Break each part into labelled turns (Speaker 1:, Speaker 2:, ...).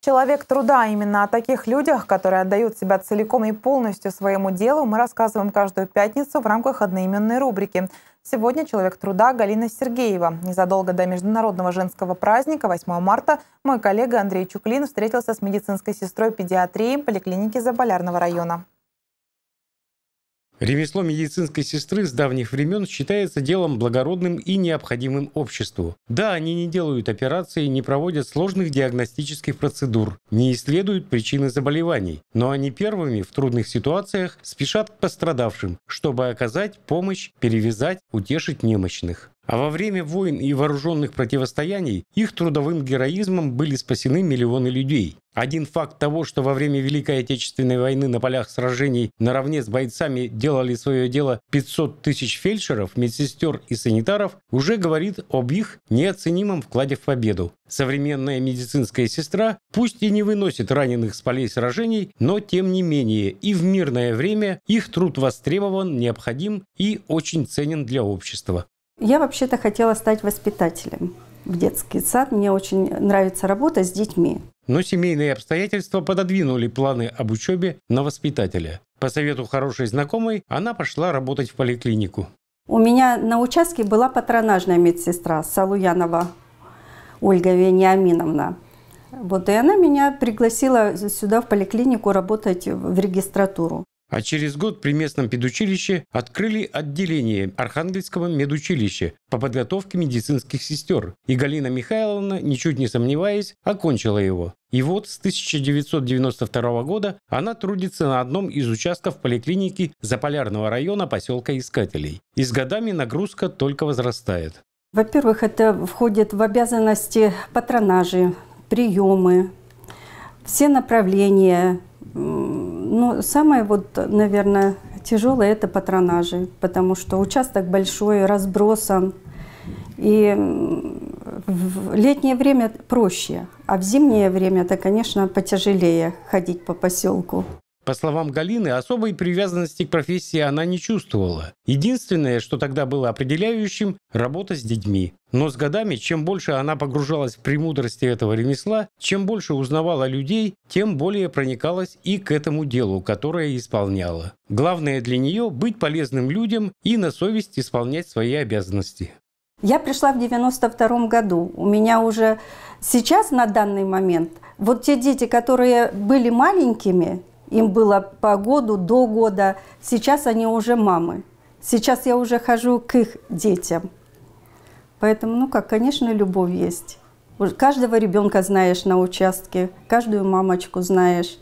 Speaker 1: человек труда. Именно о таких людях, которые отдают себя целиком и полностью своему делу, мы рассказываем каждую пятницу в рамках одноименной рубрики. Сегодня «Человек труда» Галина Сергеева. Незадолго до Международного женского праздника 8 марта мой коллега Андрей Чуклин встретился с медицинской сестрой педиатрии поликлиники Заполярного района. Ремесло медицинской сестры с давних времен считается делом благородным и необходимым обществу. Да, они не делают операции, не проводят сложных диагностических процедур, не исследуют причины заболеваний, но они первыми в трудных ситуациях спешат к пострадавшим, чтобы оказать помощь, перевязать, утешить немощных. А во время войн и вооруженных противостояний их трудовым героизмом были спасены миллионы людей. Один факт того, что во время Великой Отечественной войны на полях сражений наравне с бойцами делали свое дело 500 тысяч фельдшеров, медсестер и санитаров, уже говорит об их неоценимом вкладе в победу. Современная медицинская сестра пусть и не выносит раненых с полей сражений, но тем не менее и в мирное время их труд востребован, необходим и очень ценен для общества.
Speaker 2: Я вообще-то хотела стать воспитателем в детский сад. Мне очень нравится работа с детьми.
Speaker 1: Но семейные обстоятельства пододвинули планы об учебе на воспитателя. По совету хорошей знакомой она пошла работать в поликлинику.
Speaker 2: У меня на участке была патронажная медсестра Салуянова Ольга Вениаминовна. Вот, и она меня пригласила сюда в поликлинику работать в регистратуру.
Speaker 1: А через год при местном педучилище открыли отделение Архангельского медучилища по подготовке медицинских сестер, и Галина Михайловна, ничуть не сомневаясь, окончила его. И вот с 1992 года она трудится на одном из участков поликлиники Заполярного района поселка Искателей. И с годами нагрузка только возрастает.
Speaker 2: Во-первых, это входит в обязанности патронажи, приемы, все направления ну, самое вот, наверное, тяжелое – это патронажи, потому что участок большой, разбросан. И в летнее время проще, а в зимнее время это, конечно, потяжелее ходить по поселку.
Speaker 1: По словам Галины, особой привязанности к профессии она не чувствовала. Единственное, что тогда было определяющим – работа с детьми. Но с годами, чем больше она погружалась в премудрости этого ремесла, чем больше узнавала людей, тем более проникалась и к этому делу, которое исполняла. Главное для нее – быть полезным людям и на совесть исполнять свои обязанности.
Speaker 2: Я пришла в 92 году. У меня уже сейчас, на данный момент, вот те дети, которые были маленькими, им было по году, до года. Сейчас они уже мамы. Сейчас я уже хожу к их детям. Поэтому, ну как, конечно, любовь есть. Каждого ребенка знаешь на участке, каждую мамочку знаешь.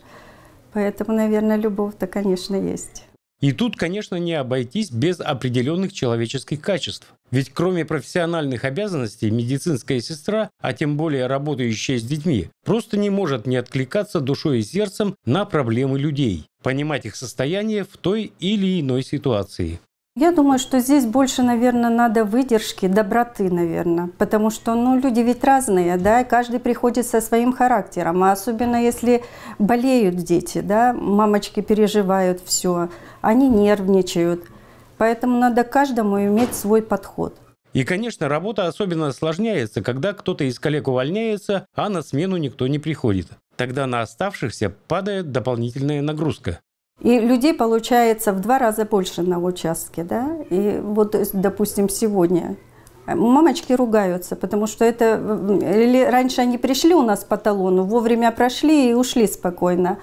Speaker 2: Поэтому, наверное, любовь-то, конечно, есть.
Speaker 1: И тут, конечно, не обойтись без определенных человеческих качеств. Ведь кроме профессиональных обязанностей, медицинская сестра, а тем более работающая с детьми, просто не может не откликаться душой и сердцем на проблемы людей, понимать их состояние в той или иной ситуации.
Speaker 2: Я думаю, что здесь больше, наверное, надо выдержки, доброты, наверное. Потому что, ну, люди ведь разные, да, и каждый приходит со своим характером. А особенно, если болеют дети, да, мамочки переживают все, они нервничают. Поэтому надо каждому иметь свой подход.
Speaker 1: И, конечно, работа особенно осложняется, когда кто-то из коллег увольняется, а на смену никто не приходит. Тогда на оставшихся падает дополнительная нагрузка.
Speaker 2: И людей получается в два раза больше на участке, да? И вот, э, допустим, сегодня э, мамочки ругаются, потому что это э, или раньше они пришли у нас по талону, вовремя прошли и ушли спокойно.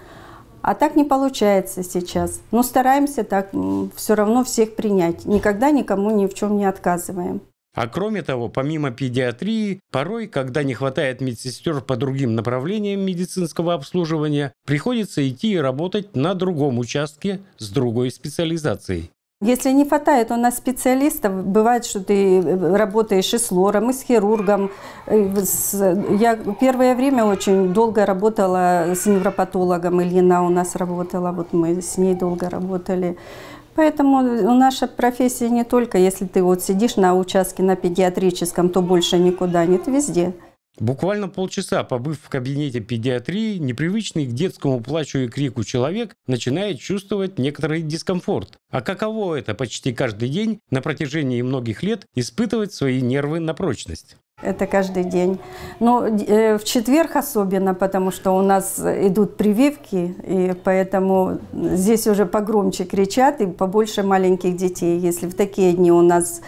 Speaker 2: А так не получается сейчас. Но ну, стараемся так все равно всех принять. Никогда никому ни в чем не отказываем.
Speaker 1: А кроме того, помимо педиатрии, порой, когда не хватает медсестер по другим направлениям медицинского обслуживания, приходится идти и работать на другом участке с другой специализацией.
Speaker 2: Если не хватает у нас специалистов, бывает, что ты э, работаешь и с лором, и с хирургом. Я первое время очень долго работала с невропатологом, Ильина у нас работала, вот мы с ней долго работали. Поэтому э, ну, наша профессия не только, если ты вот сидишь на участке на педиатрическом, то больше никуда нет, везде.
Speaker 1: Буквально полчаса побыв в кабинете педиатрии, непривычный к детскому плачу и крику человек начинает чувствовать некоторый дискомфорт. А каково это почти каждый день на протяжении многих лет испытывать свои нервы на прочность?
Speaker 2: Это каждый день. Ну э, в четверг особенно, потому что у нас идут прививки, и поэтому здесь уже погромче кричат и побольше маленьких детей. Если в такие дни у нас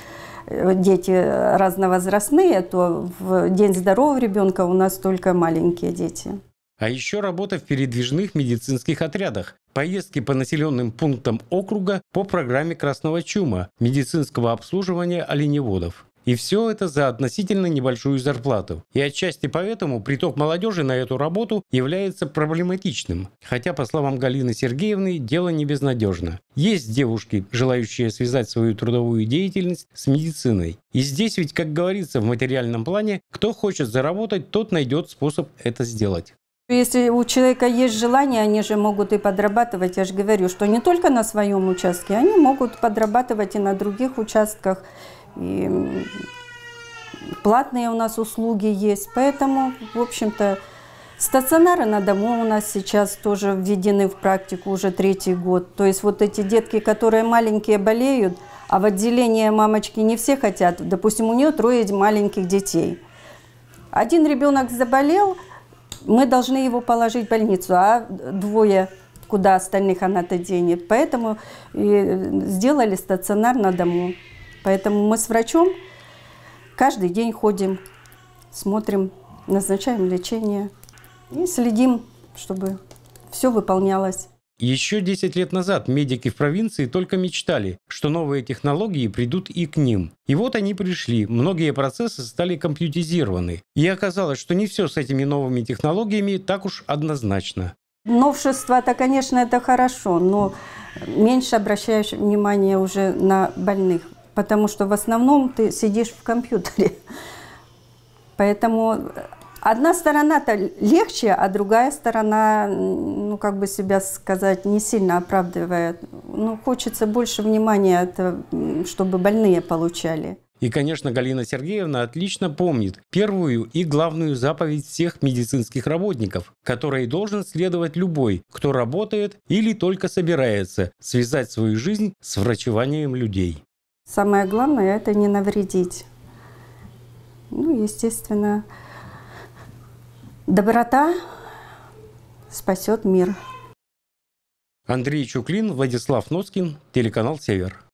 Speaker 2: э, дети разновозрастные, то в День здорового ребенка у нас только маленькие дети.
Speaker 1: А еще работа в передвижных медицинских отрядах, поездки по населенным пунктам округа по программе «Красного чума» медицинского обслуживания оленеводов. И все это за относительно небольшую зарплату. И отчасти поэтому приток молодежи на эту работу является проблематичным. Хотя, по словам Галины Сергеевны, дело не безнадежно. Есть девушки, желающие связать свою трудовую деятельность с медициной. И здесь ведь, как говорится в материальном плане, кто хочет заработать, тот найдет способ это сделать.
Speaker 2: Если у человека есть желание, они же могут и подрабатывать. Я же говорю, что не только на своем участке, они могут подрабатывать и на других участках и платные у нас услуги есть. Поэтому, в общем-то, стационары на дому у нас сейчас тоже введены в практику уже третий год. То есть вот эти детки, которые маленькие болеют, а в отделение мамочки не все хотят. Допустим, у нее трое маленьких детей. Один ребенок заболел, мы должны его положить в больницу, а двое куда остальных она-то денет. Поэтому сделали стационар на дому. Поэтому мы с врачом каждый день ходим, смотрим, назначаем лечение и следим, чтобы все выполнялось.
Speaker 1: Еще 10 лет назад медики в провинции только мечтали, что новые технологии придут и к ним. И вот они пришли, многие процессы стали компьютизированы. И оказалось, что не все с этими новыми технологиями так уж однозначно.
Speaker 2: Новшества-то, конечно, это хорошо, но меньше обращаешь внимание уже на больных потому что в основном ты сидишь в компьютере. Поэтому одна сторона-то легче, а другая сторона, ну, как бы себя сказать, не сильно оправдывает. Ну, хочется больше внимания, чтобы больные получали.
Speaker 1: И, конечно, Галина Сергеевна отлично помнит первую и главную заповедь всех медицинских работников, которой должен следовать любой, кто работает или только собирается связать свою жизнь с врачеванием людей.
Speaker 2: Самое главное – это не навредить. Ну, естественно, доброта спасет мир.
Speaker 1: Андрей Чуклин, Владислав Носкин, телеканал «Север».